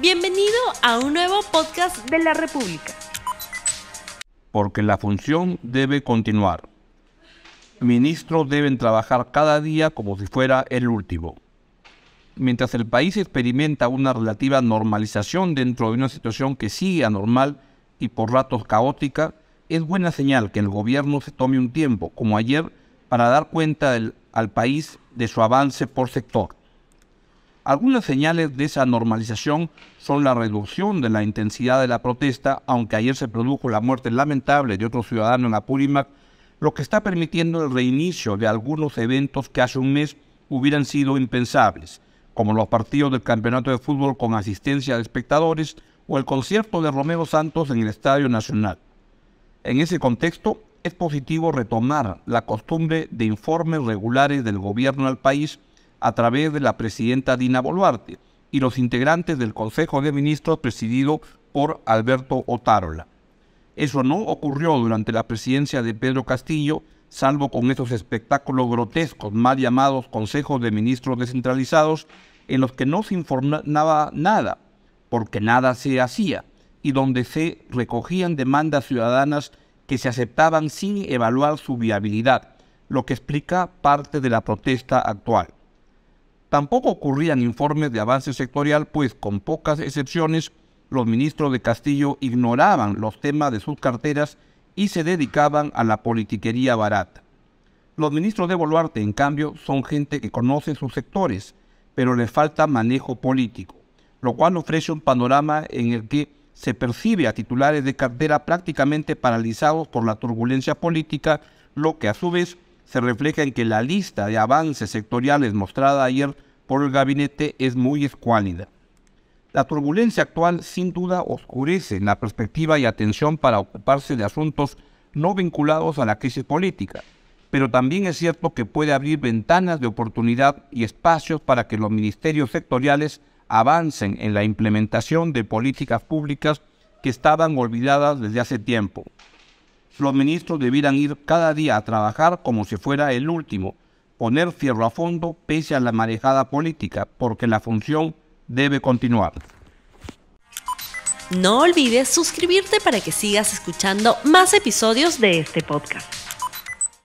Bienvenido a un nuevo podcast de la República. Porque la función debe continuar. Ministros deben trabajar cada día como si fuera el último. Mientras el país experimenta una relativa normalización dentro de una situación que sigue anormal y por ratos caótica, es buena señal que el gobierno se tome un tiempo, como ayer, para dar cuenta al país de su avance por sector. Algunas señales de esa normalización son la reducción de la intensidad de la protesta, aunque ayer se produjo la muerte lamentable de otro ciudadano en Apurímac, lo que está permitiendo el reinicio de algunos eventos que hace un mes hubieran sido impensables, como los partidos del campeonato de fútbol con asistencia de espectadores o el concierto de Romeo Santos en el Estadio Nacional. En ese contexto, es positivo retomar la costumbre de informes regulares del gobierno al país a través de la presidenta Dina Boluarte y los integrantes del Consejo de Ministros presidido por Alberto Otárola. Eso no ocurrió durante la presidencia de Pedro Castillo, salvo con esos espectáculos grotescos mal llamados consejos de ministros descentralizados, en los que no se informaba nada, porque nada se hacía, y donde se recogían demandas ciudadanas que se aceptaban sin evaluar su viabilidad, lo que explica parte de la protesta actual. Tampoco ocurrían informes de avance sectorial, pues con pocas excepciones, los ministros de Castillo ignoraban los temas de sus carteras y se dedicaban a la politiquería barata. Los ministros de Boluarte, en cambio, son gente que conoce sus sectores, pero les falta manejo político, lo cual ofrece un panorama en el que se percibe a titulares de cartera prácticamente paralizados por la turbulencia política, lo que a su vez se refleja en que la lista de avances sectoriales mostrada ayer por el gabinete es muy escuálida. La turbulencia actual sin duda oscurece la perspectiva y atención para ocuparse de asuntos no vinculados a la crisis política, pero también es cierto que puede abrir ventanas de oportunidad y espacios para que los ministerios sectoriales avancen en la implementación de políticas públicas que estaban olvidadas desde hace tiempo los ministros debieran ir cada día a trabajar como si fuera el último, poner fierro a fondo pese a la marejada política, porque la función debe continuar. No olvides suscribirte para que sigas escuchando más episodios de este podcast.